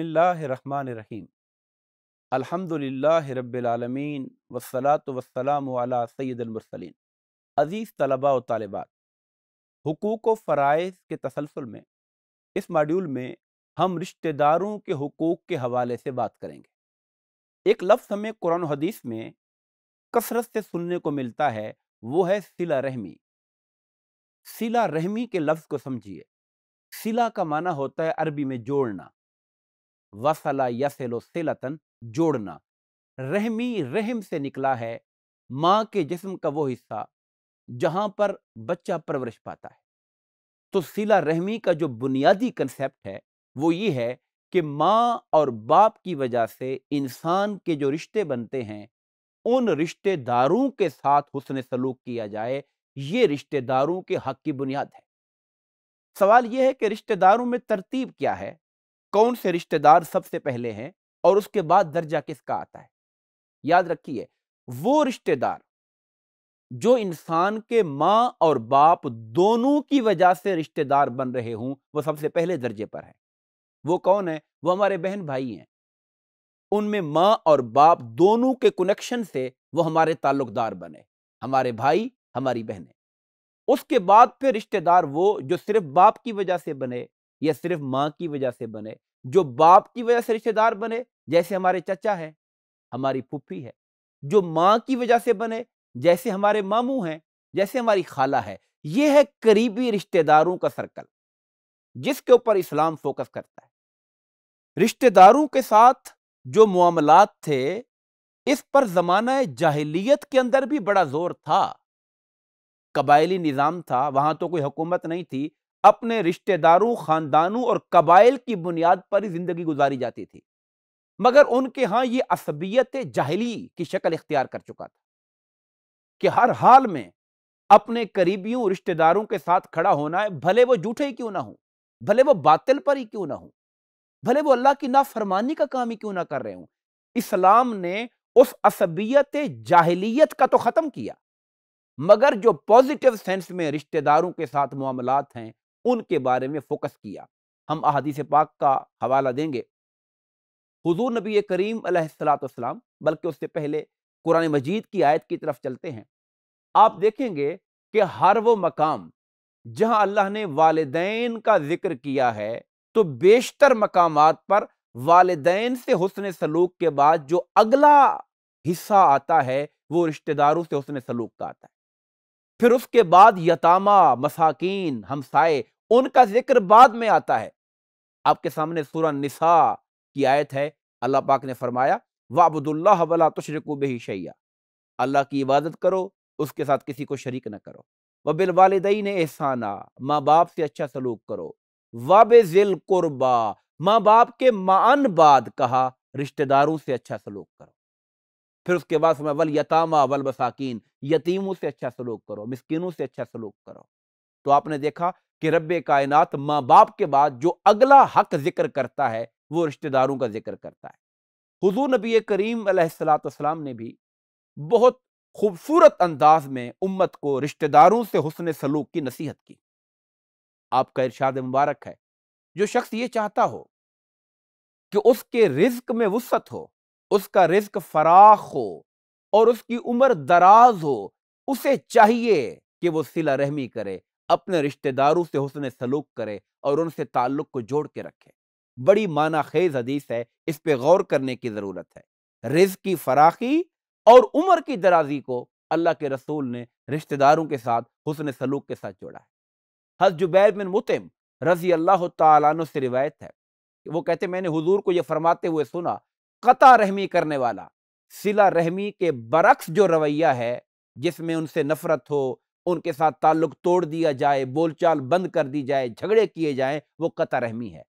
बसमीम अल्हम्दुलिल्लाह रब्बिलालमीन वसलात वसलाम अला सैदुलमरसलिन अज़ीज़ तलबा व तालबात हकूक़ व फ़रज़ के तसलसल में इस मॉड्यूल में हम रिश्तेदारों के हकूक़ के हवाले से बात करेंगे एक लफ्स हमें कुरान हदीस में कसरत से सुनने को मिलता है वो है सिला रहमी सिला रहमी के लफ्ज़ को समझिए सिला का माना होता है अरबी में जोड़ना वसला यसेलो सिलतन जोड़ना रहमी रहम से निकला है माँ के जिस्म का वो हिस्सा जहाँ पर बच्चा परवरिश पाता है तो सिला रहमी का जो बुनियादी कंसेप्ट है वो ये है कि माँ और बाप की वजह से इंसान के जो रिश्ते बनते हैं उन रिश्तेदारों के साथ हुसन सलूक किया जाए ये रिश्तेदारों के हक की बुनियाद है सवाल यह है कि रिश्तेदारों में तरतीब क्या है कौन से रिश्तेदार सबसे पहले हैं और उसके बाद दर्जा किसका आता है याद रखिए वो रिश्तेदार जो इंसान के माँ और बाप दोनों की वजह से रिश्तेदार बन रहे हूं वो सबसे पहले दर्जे पर है वो कौन है वो हमारे बहन भाई हैं उनमें माँ और बाप दोनों के कनेक्शन से वो हमारे ताल्लुकदार बने हमारे भाई हमारी बहनें उसके बाद फिर रिश्तेदार वो जो सिर्फ बाप की वजह से बने या सिर्फ माँ की वजह से बने जो बाप की वजह से रिश्तेदार बने जैसे हमारे चचा है हमारी फूफी है जो माँ की वजह से बने जैसे हमारे मामू हैं जैसे हमारी खाला है ये है करीबी रिश्तेदारों का सर्कल जिसके ऊपर इस्लाम फोकस करता है रिश्तेदारों के साथ जो मामलात थे इस पर जमाना जाहिलियत के अंदर भी बड़ा जोर था कबायली निज़ाम था वहां तो कोई हुकूमत नहीं थी अपने रिश्तेदारों खानदानों और कबाइल की बुनियाद पर ही जिंदगी गुजारी जाती थी मगर उनके यहां यह असबियत जाहली की शक्ल इख्तियार कर चुका था कि हर हाल में अपने करीबियों रिश्तेदारों के साथ खड़ा होना है भले वो झूठे ही क्यों ना हो भले वो बातिल पर ही क्यों ना हो भले वो अल्लाह की नाफरमानी का काम ही क्यों ना कर रहे हो इस्लाम ने उस असबियत जाहलीत का तो ख़त्म किया मगर जो पॉजिटिव सेंस में रिश्तेदारों के साथ मामलात हैं उनके बारे में फोकस किया हम अहादीस पाक का हवाला देंगे हुजूर नबी करीम सलाम बल्कि उससे पहले कुरान मजीद की आयत की तरफ चलते हैं आप देखेंगे कि हर वो मकाम जहां अल्लाह ने वालदेन का जिक्र किया है तो बेशतर मकाम पर वालदेन से हुसन सलूक के बाद जो अगला हिस्सा आता है वो रिश्तेदारों से हुसन सलूक का आता है फिर उसके बाद यतामा मसाकिन हमसाए उनका जिक्र बाद में आता है आपके सामने सूरा निसा की आयत है अल्लाह पाक ने फरमाया वाबदुल्ला वला तुशरकू बही शैया अल्लाह की इबादत करो उसके साथ किसी को शरीक न करो व बिल वालदई ने एहसाना माँ बाप से अच्छा सलूक करो वाब जिल माँ बाप के मान बाद कहा रिश्तेदारों से अच्छा सलूक करो फिर उसके बाद समय वल यतामा वल बसाकीन यतीमों से अच्छा सलूक करो मिसकिनों से अच्छा सलूक करो तो आपने देखा कि रब कायनात माँ बाप के बाद जो अगला हक जिक्र करता है वो रिश्तेदारों का जिक्र करता है हजू नबी करीम सलाम ने भी बहुत खूबसूरत अंदाज में उम्मत को रिश्तेदारों से हुसन सलूक की नसीहत की आपका इरशाद मुबारक है जो शख्स ये चाहता हो कि उसके रिज्क में वसत हो उसका रिज्क फराख हो और उसकी उम्र दराज हो उसे चाहिए कि वो सिला रहमी करे अपने रिश्तेदारों से हुसन सलूक करे और उनसे ताल्लुक को जोड़ के रखे बड़ी माना खेज हदीस है इस पर गौर करने की ज़रूरत है रिज की फराखी और उम्र की दराजी को अल्लाह के रसूल ने रिश्तेदारों के साथ हुसन सलूक के साथ जोड़ा है हज जुबैर बिन मुतम रजी अल्लाह तु से रिवायत है वो कहते मैंने हजूर को यह फरमाते हुए सुना कता रहमी करने वाला सिला रहमी के बरक्स जो रवैया है जिसमें उनसे नफरत हो उनके साथ ताल्लुक तोड़ दिया जाए बोलचाल बंद कर दी जाए झगड़े किए जाएं वो कता रहमी है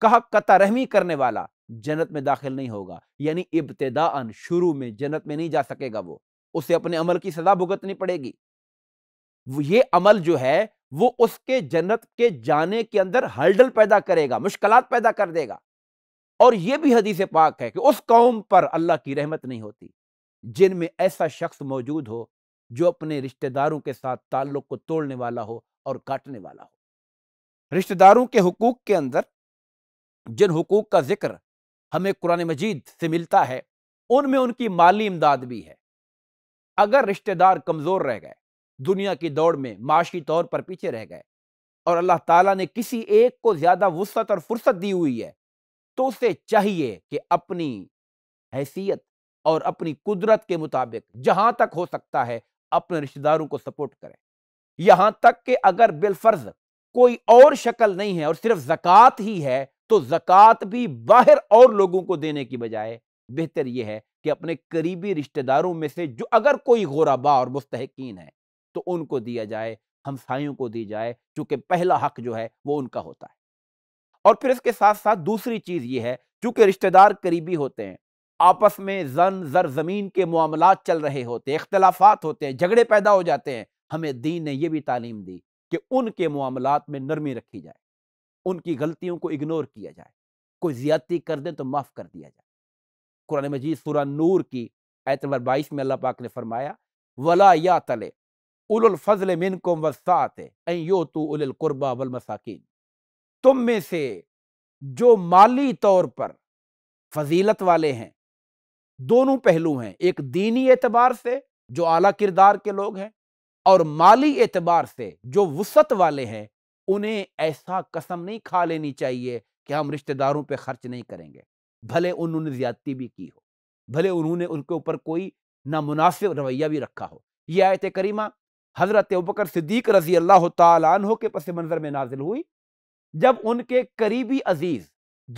कहा कता रहमी करने वाला जन्नत में दाखिल नहीं होगा यानी इब्तदान शुरू में जन्नत में नहीं जा सकेगा वो उसे अपने अमल की सजा भुगतनी पड़ेगी ये अमल जो है वो उसके जन्नत के जाने के अंदर हर्डल पैदा करेगा मुश्किल पैदा कर देगा और ये भी हदीस पाक है कि उस कौम पर अल्लाह की रहमत नहीं होती जिनमें ऐसा शख्स मौजूद हो जो अपने रिश्तेदारों के साथ ताल्लुक को तोड़ने वाला हो और काटने वाला हो रिश्तेदारों के हकूक़ के अंदर जिन हकूक़ का जिक्र हमें कुरान मजीद से मिलता है उनमें उनकी माली इमदाद भी है अगर रिश्तेदार कमज़ोर रह गए दुनिया की दौड़ में माशी तौर पर पीछे रह गए और अल्लाह ताला ने किसी एक को ज़्यादा वसत और फुर्सत दी हुई है तो उसे चाहिए कि अपनी हैसियत और अपनी कुदरत के मुताबिक जहां तक हो सकता है अपने रिश्तेदारों को सपोर्ट करें यहां तक कि अगर बिलफर्ज कोई और शक्ल नहीं है और सिर्फ जक़ात ही है तो जक़ात भी बाहर और लोगों को देने की बजाय बेहतर यह है कि अपने करीबी रिश्तेदारों में से जो अगर कोई गोराबा और मुस्तकिन है तो उनको दिया जाए हमसायों को दी जाए चूंकि पहला हक जो है वो उनका होता है और फिर इसके साथ साथ दूसरी चीज़ ये है चूंकि रिश्तेदार करीबी होते हैं आपस में जन जर ज़मीन के मामला चल रहे होते इख्तलाफात होते हैं झगड़े पैदा हो जाते हैं हमें दीन ने यह भी तालीम दी कि उनके मामला में नरमी रखी जाए उनकी गलतियों को इग्नोर किया जाए कोई ज्यादती कर दे तो माफ़ कर दिया जाए कुरान मजीद सूरा नूर की एतवर बाईस में अल्लाह पाक ने फरमाया वला या तले फजल मिन को वसात यो उलकुरबा वलमसाकिन तुम में से जो माली तौर पर फजीलत वाले हैं दोनों पहलू हैं एक दीनी एतबार से जो आला किरदार के लोग हैं और माली एतबार से जो वसत वाले हैं उन्हें ऐसा कसम नहीं खा लेनी चाहिए कि हम रिश्तेदारों पे खर्च नहीं करेंगे भले उन्होंने ज्यादती भी की हो भले उन्होंने उनके ऊपर कोई नामुनासिब रवैया भी रखा हो यह आयत करीमा हज़रत बकर सिद्दीक रजी अल्लाह तहों के पस मंज़र में नाजिल हुई जब उनके करीबी अजीज़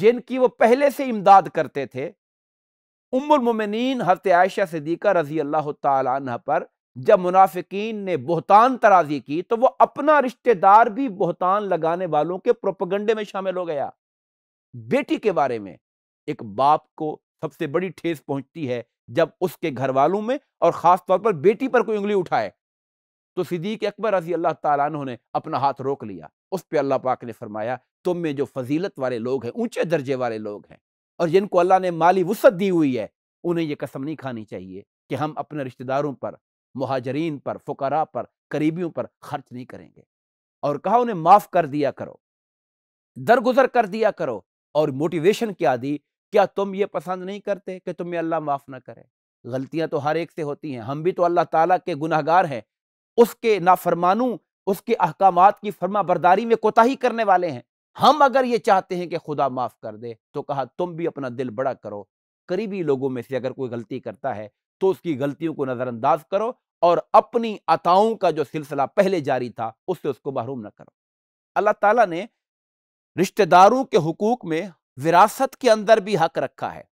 जिनकी वो पहले से इमदाद करते थे उम्मिन हफ़्त आयशा सदीक़ा रजी अल्लाह तह पर जब मुनाफिकीन ने बहतान तराजी की तो वो अपना रिश्तेदार भी बहतान लगाने वालों के प्रोपगंडे में शामिल हो गया बेटी के बारे में एक बाप को सबसे बड़ी ठेस पहुंचती है जब उसके घर वालों में और ख़ास तौर पर बेटी पर कोई उंगली उठाए तो सिद्दीक अकबर रजी अल्लाह तु ने अपना हाथ रोक लिया उस पर अल्लाह पाक ने फरमाया तुम में जो फजीलत वाले लोग हैं ऊंचे दर्जे वाले लोग हैं और जिनको अल्लाह ने माली वसत दी हुई है उन्हें यह कसम नहीं खानी चाहिए कि हम अपने रिश्तेदारों पर महाजरीन पर फुकरा पर करीबियों पर खर्च नहीं करेंगे और कहा उन्हें माफ़ कर दिया करो दरगुजर कर दिया करो और मोटिवेशन क्या दी क्या तुम ये पसंद नहीं करते कि तुम्हें अल्लाह माफ़ ना करे गलतियां तो हर एक से होती हैं हम भी तो अल्लाह ताला के गुनाहगार हैं उसके नाफरमानों उसके अहकाम की फर्मा बरदारी में कोताही करने वाले हैं हम अगर ये चाहते हैं कि खुदा माफ कर दे तो कहा तुम भी अपना दिल बड़ा करो करीबी लोगों में से अगर कोई गलती करता है तो उसकी गलतियों को नजरअंदाज करो और अपनी अताओं का जो सिलसिला पहले जारी था उससे उसको महरूम न करो अल्लाह ताला ने रिश्तेदारों के हकूक में विरासत के अंदर भी हक रखा है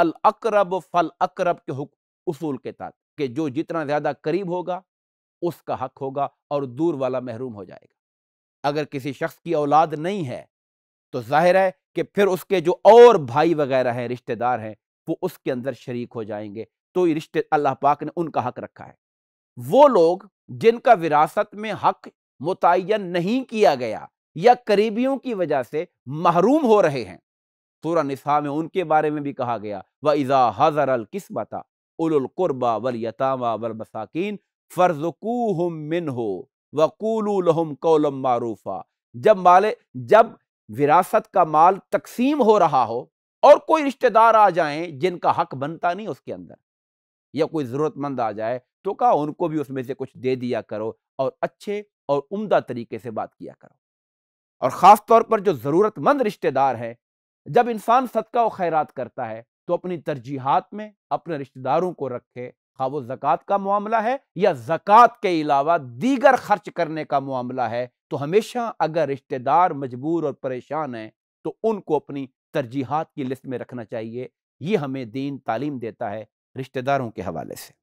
अल अकरब फल अकरब के उसूल के तहत कि जो जितना ज़्यादा करीब होगा उसका हक होगा और दूर वाला महरूम हो जाएगा अगर किसी शख्स की औलाद नहीं है तो जाहिर है कि फिर उसके जो और भाई वगैरह हैं रिश्तेदार हैं वो उसके अंदर शरीक हो जाएंगे तो ये रिश्ते अल्लाह पाक ने उनका हक रखा है वो लोग जिनका विरासत में हक मुतन नहीं किया गया या करीबियों की वजह से महरूम हो रहे हैं सूरा निसा में उनके बारे में भी कहा गया व इज़ा हज़र अलकस्मता उलकुरबा वल यतामा वल मसाकिन फ़र्जुकूहम मिन हो वक़ूल कौलम मारूफा जब माले जब विरासत का माल तकसीम हो रहा हो और कोई रिश्तेदार आ जाए जिनका हक बनता नहीं उसके अंदर या कोई ज़रूरतमंद आ जाए तो कहा उनको भी उसमें से कुछ दे दिया करो और अच्छे और उम्दा तरीके से बात किया करो और ख़ास तौर पर जो ज़रूरतमंद रिश्तेदार है जब इंसान सदका व खैरात करता है तो अपनी तरजीहत में अपने रिश्तेदारों को रखे खा हाँ, वो जक़ात का मामला है या जक़ात के अलावा दीगर खर्च करने का मामला है तो हमेशा अगर रिश्तेदार मजबूर और परेशान हैं तो उनको अपनी तरजीहत की लिस्ट में रखना चाहिए ये हमें दीन तालीम देता है रिश्तेदारों के हवाले से